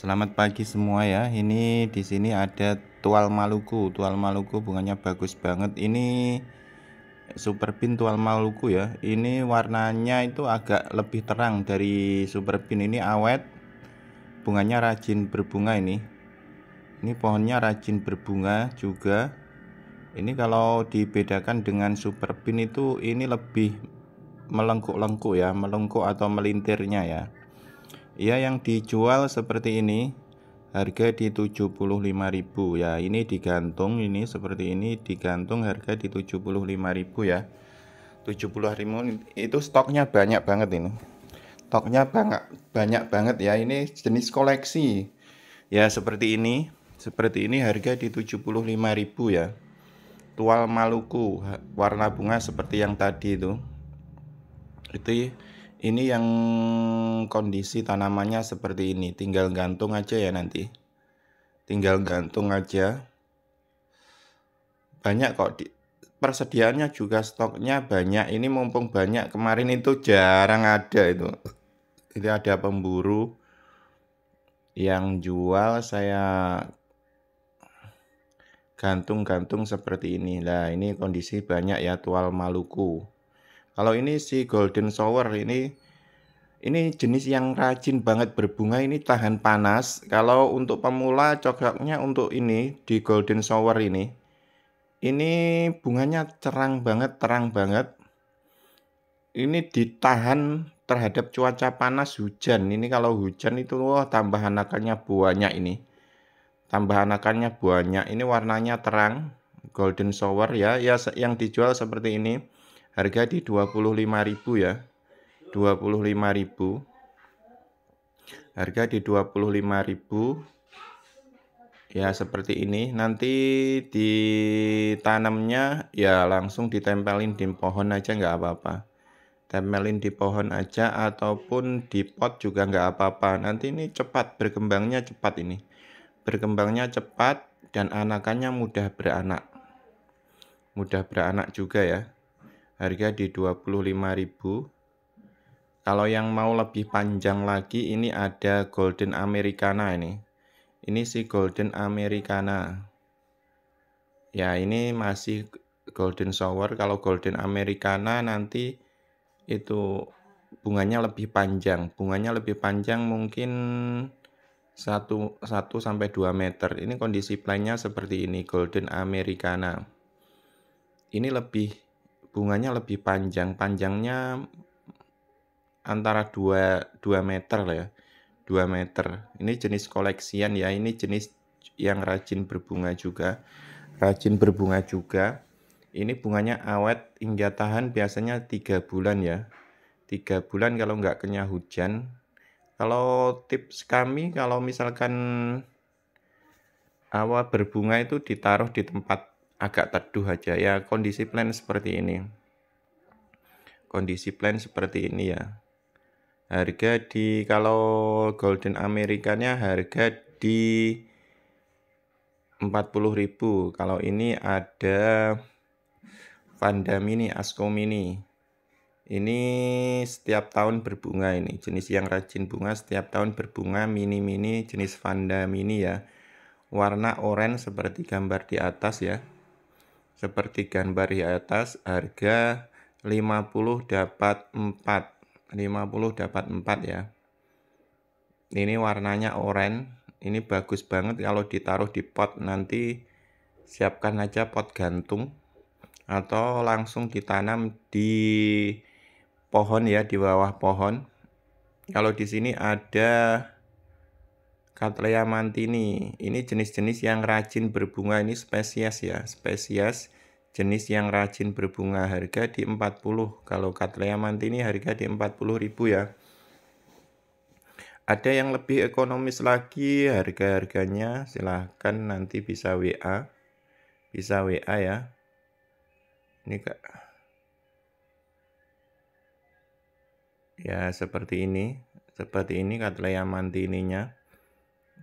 Selamat pagi semua ya. Ini di sini ada tual Maluku. Tual Maluku bunganya bagus banget. Ini super pin tual Maluku ya. Ini warnanya itu agak lebih terang dari super pin Ini awet. Bunganya rajin berbunga ini. Ini pohonnya rajin berbunga juga. Ini kalau dibedakan dengan super pin itu ini lebih melengkuk-lengkuk ya, melengkuk atau melintirnya ya ya yang dijual seperti ini harga di 75.000 ya ini digantung ini seperti ini digantung harga di 75.000 ya 75.000 itu stoknya banyak banget ini stoknya banyak banyak banget ya ini jenis koleksi ya seperti ini seperti ini harga di 75.000 ya tual Maluku warna bunga seperti yang tadi itu itu ya. Ini yang kondisi tanamannya seperti ini, tinggal gantung aja ya nanti. Tinggal gantung aja. Banyak kok di, persediaannya juga stoknya banyak. Ini mumpung banyak kemarin itu jarang ada itu. Itu ada pemburu yang jual saya gantung-gantung seperti ini. Nah, ini kondisi banyak ya tual Maluku. Kalau ini si golden shower ini ini jenis yang rajin banget berbunga ini tahan panas. Kalau untuk pemula cocoknya untuk ini di golden shower ini. Ini bunganya cerang banget, terang banget. Ini ditahan terhadap cuaca panas hujan. Ini kalau hujan itu wah tambahan akarnya buahnya ini. Tambahan akarnya buahnya Ini warnanya terang, golden shower ya. Ya yang dijual seperti ini harga di 25.000 ya 25.000 harga di 25.000 ya seperti ini nanti ditanamnya ya langsung ditempelin di pohon aja nggak apa-apa tempelin di pohon aja ataupun di pot juga nggak apa-apa nanti ini cepat berkembangnya cepat ini berkembangnya cepat dan anakannya mudah beranak mudah beranak juga ya harga di 25.000 kalau yang mau lebih panjang lagi ini ada golden americana ini ini si golden americana ya ini masih golden shower kalau golden americana nanti itu bunganya lebih panjang bunganya lebih panjang mungkin 1, 1 sampai 2 meter ini kondisi plannya seperti ini golden americana ini lebih bunganya lebih panjang panjangnya antara 2 2 meter lah ya 2 meter ini jenis koleksian ya ini jenis yang rajin berbunga juga rajin berbunga juga ini bunganya awet hingga tahan biasanya tiga bulan ya tiga bulan kalau nggak kena hujan kalau tips kami kalau misalkan awal berbunga itu ditaruh di tempat agak teduh aja ya kondisi plan seperti ini kondisi plan seperti ini ya harga di kalau golden amerikanya harga di 40.000 kalau ini ada Vanda mini askom mini ini setiap tahun berbunga ini jenis yang rajin bunga setiap tahun berbunga mini-mini jenis Vanda mini ya warna oranye seperti gambar di atas ya seperti gambar di atas, harga 50 dapat 4. 50 dapat 4 ya. Ini warnanya oranye. Ini bagus banget kalau ditaruh di pot nanti siapkan aja pot gantung atau langsung ditanam di pohon ya di bawah pohon. Kalau di sini ada Cattleya mantini. Ini jenis-jenis yang rajin berbunga ini spesies ya, spesies jenis yang rajin berbunga harga di 40. Kalau Cattleya mantini harga di 40.000 ya. Ada yang lebih ekonomis lagi harga-harganya silahkan nanti bisa WA. Bisa WA ya. Ini Kak. Ya, seperti ini. Seperti ini katlea mantininya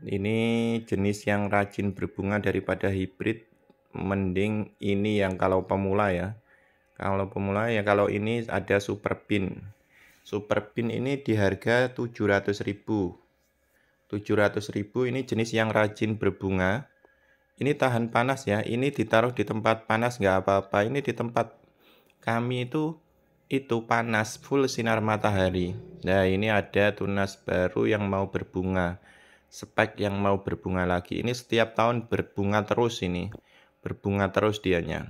ini jenis yang rajin berbunga daripada hibrid. Mending ini yang kalau pemula ya. Kalau pemula ya kalau ini ada super pin. Super pin ini di harga 700.000. 700.000 ini jenis yang rajin berbunga. Ini tahan panas ya. Ini ditaruh di tempat panas nggak apa-apa. Ini di tempat kami itu itu panas full sinar matahari. Nah, ini ada tunas baru yang mau berbunga spek yang mau berbunga lagi ini setiap tahun berbunga terus ini berbunga terus dianya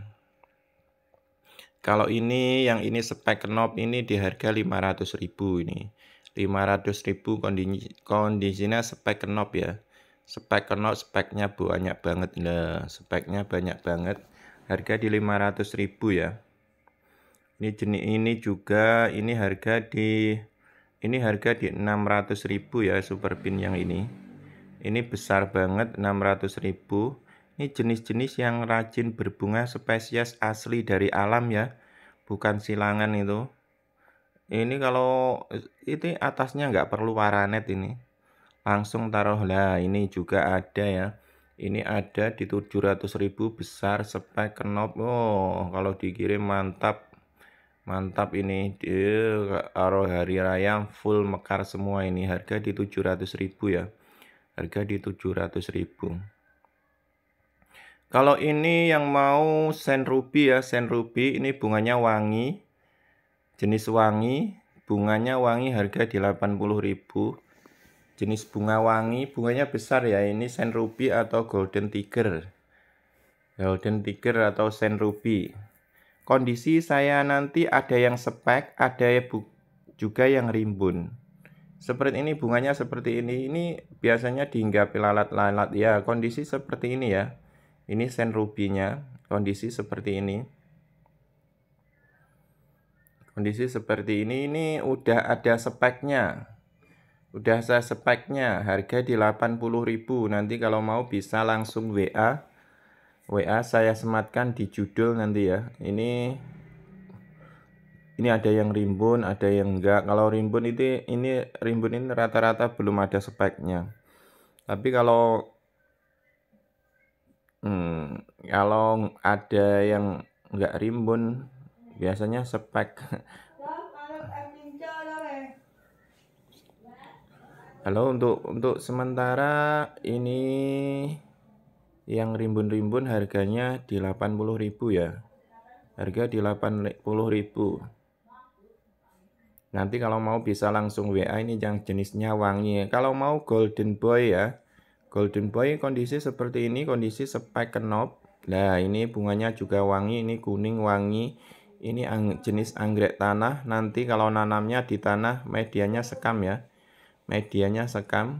kalau ini yang ini spek knob ini di harga 500.000 ini 500.000 kondisi kondisinya spek knob ya spek knob speknya banyak banget Nah, speknya banyak banget harga di 500.000 ya ini jenis ini juga ini harga di ini harga di 600.000 ya super pin yang ini ini besar banget 600 ribu. Ini jenis-jenis yang rajin berbunga spesies asli dari alam ya. Bukan silangan itu. Ini kalau itu atasnya nggak perlu waranet ini. Langsung taruh lah ini juga ada ya. Ini ada di 700 ribu besar spek kenop. Oh, kalau dikirim mantap mantap ini di hari raya full mekar semua ini harga di 700.000 ya harga di 700.000 kalau ini yang mau sen ruby ya, sen ruby ini bunganya wangi. Jenis wangi, bunganya wangi harga di 80.000. Jenis bunga wangi, bunganya besar ya. Ini sen ruby atau golden tiger. Golden tiger atau sen ruby. Kondisi saya nanti ada yang spek, ada juga yang rimbun. Seperti ini bunganya seperti ini. Ini biasanya dihinggapi lalat-lalat ya. Kondisi seperti ini ya. Ini sen rubinya. Kondisi seperti ini. Kondisi seperti ini ini udah ada speknya. Udah saya speknya, harga di 80.000. Nanti kalau mau bisa langsung WA. WA saya sematkan di judul nanti ya. Ini ini ada yang rimbun, ada yang enggak. Kalau rimbun itu ini rimbun ini rata-rata belum ada speknya. Tapi kalau hmm, kalau ada yang enggak rimbun biasanya spek. Halo untuk untuk sementara ini yang rimbun-rimbun harganya di 80.000 ya. Harga di 80.000. Nanti kalau mau bisa langsung WA ini yang jenisnya wangi. Kalau mau Golden Boy ya. Golden Boy kondisi seperti ini, kondisi spike knob. Nah, ini bunganya juga wangi, ini kuning wangi. Ini jenis anggrek tanah. Nanti kalau nanamnya di tanah, medianya sekam ya. Medianya sekam.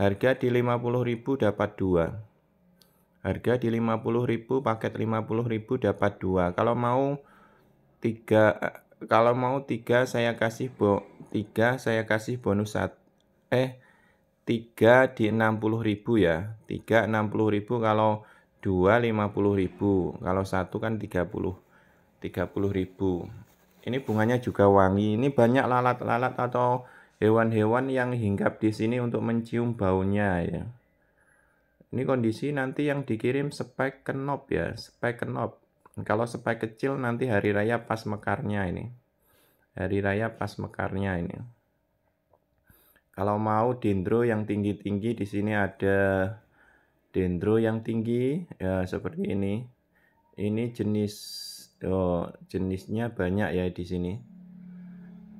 Harga di 50.000 dapat 2. Harga di 50.000 paket 50.000 dapat 2. Kalau mau 3 kalau mau tiga saya kasih bo tiga saya kasih bonus sat eh tiga di enam puluh ribu ya tiga enam puluh ribu kalau dua lima puluh ribu kalau satu kan tiga puluh tiga puluh ribu ini bunganya juga wangi ini banyak lalat-lalat atau hewan-hewan yang hinggap di sini untuk mencium baunya ya ini kondisi nanti yang dikirim spek kenop ya spek kenop kalau supaya kecil nanti hari raya pas mekarnya ini. Hari raya pas mekarnya ini. Kalau mau dendro yang tinggi-tinggi di sini ada dendro yang tinggi ya seperti ini. Ini jenis oh, jenisnya banyak ya di sini.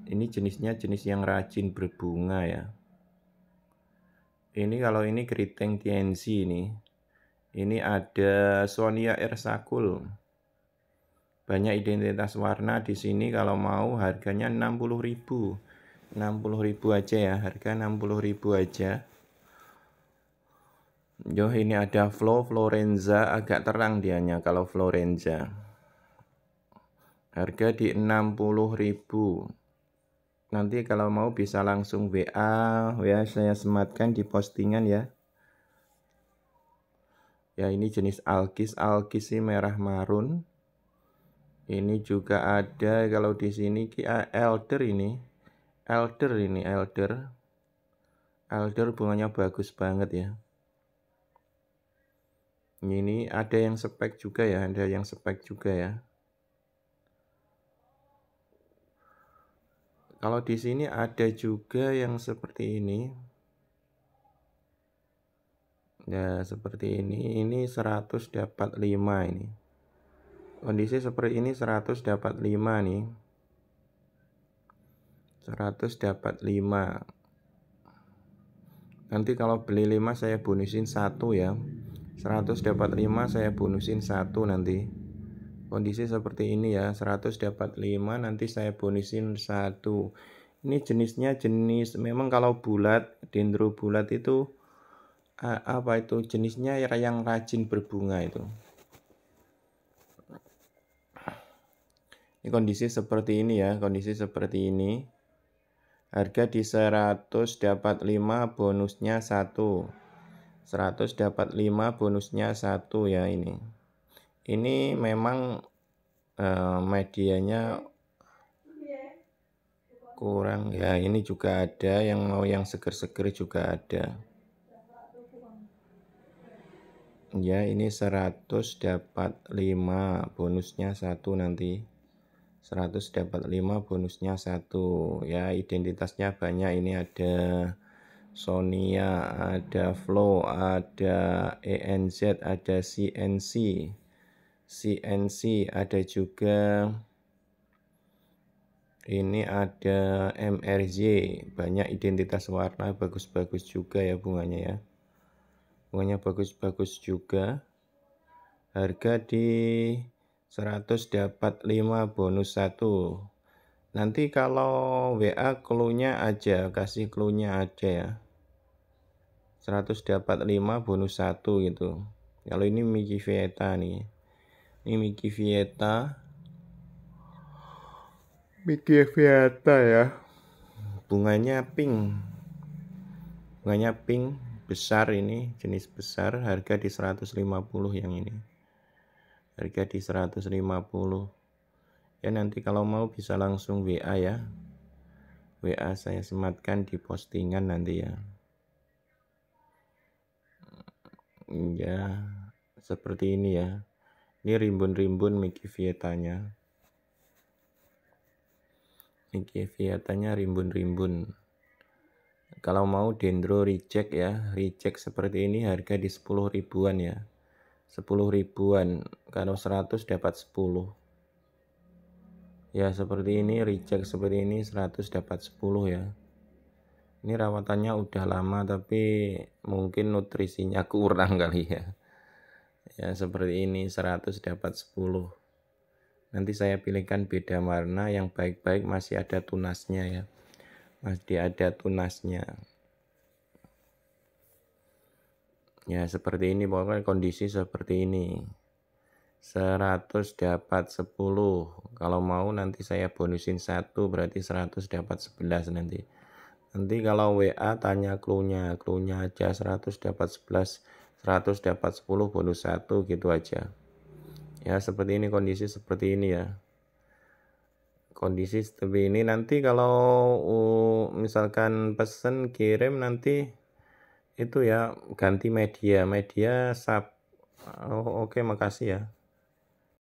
Ini jenisnya jenis yang rajin berbunga ya. Ini kalau ini keriting TNC ini. Ini ada Sonia Ersakul banyak identitas warna di sini kalau mau harganya 60.000 60.000 aja ya harga 60.000 aja Yo ini ada Flo Florenza agak terang dianya kalau Florenza harga di 60.000 nanti kalau mau bisa langsung WA ya saya sematkan di postingan ya ya ini jenis alkis alkis merah marun ini juga ada kalau di sini ah, elder ini elder ini elder elder bunganya bagus banget ya ini ada yang spek juga ya ada yang spek juga ya kalau di sini ada juga yang seperti ini ya seperti ini ini 100 dapat 5 ini kondisi seperti ini 100 dapat 5 nih 100 dapat 5 nanti kalau beli 5 saya bonusin 1 ya 100 dapat 5 saya bonusin 1 nanti kondisi seperti ini ya 100 dapat 5 nanti saya bonusin 1 ini jenisnya jenis memang kalau bulat dendro bulat itu apa itu jenisnya yang rajin berbunga itu Ini kondisi seperti ini ya, kondisi seperti ini. Harga di 100 dapat 5 bonusnya 1. 100 dapat 5 bonusnya 1 ya ini. Ini memang eh, medianya kurang ya. Ini juga ada yang mau yang seger-seger juga ada. Ya, ini 100 dapat 5 bonusnya 1 nanti. 100 dapat 5 bonusnya 1 ya identitasnya banyak ini ada Sonia ada Flow ada ENZ ada CNC CNC ada juga ini ada MRJ banyak identitas warna bagus-bagus juga ya bunganya ya bunganya bagus-bagus juga harga di 100 dapat 5 bonus 1 nanti kalau WA klunya aja kasih klunya aja ya 100 dapat 5 bonus 1 gitu kalau ini Miki Vieta nih ini Miki Vieta Miki Vieta ya bunganya pink bunganya pink besar ini jenis besar harga di 150 yang ini harga di 150 ya nanti kalau mau bisa langsung WA ya WA saya sematkan di postingan nanti ya ya seperti ini ya ini rimbun-rimbun Miki Vietanya Miki Vietanya rimbun-rimbun kalau mau dendro reject ya reject seperti ini harga di 10 ribuan ya 10 ribuan kalau 100 dapat 10 ya seperti ini reject seperti ini 100 dapat 10 ya ini rawatannya udah lama tapi mungkin nutrisinya kurang kali ya ya seperti ini 100 dapat 10 nanti saya pilihkan beda warna yang baik-baik masih ada tunasnya ya masih ada tunasnya Ya, seperti ini pokoknya kondisi seperti ini. 100 dapat 10. Kalau mau nanti saya bonusin 1 berarti 100 dapat 11 nanti. Nanti kalau WA tanya clue-nya, clue-nya aja 100 dapat 11, 100 dapat 10 bonus 1 gitu aja. Ya, seperti ini kondisi seperti ini ya kondisi seperti ini nanti kalau uh, misalkan pesen kirim nanti itu ya ganti media media sub oh, oke okay, makasih ya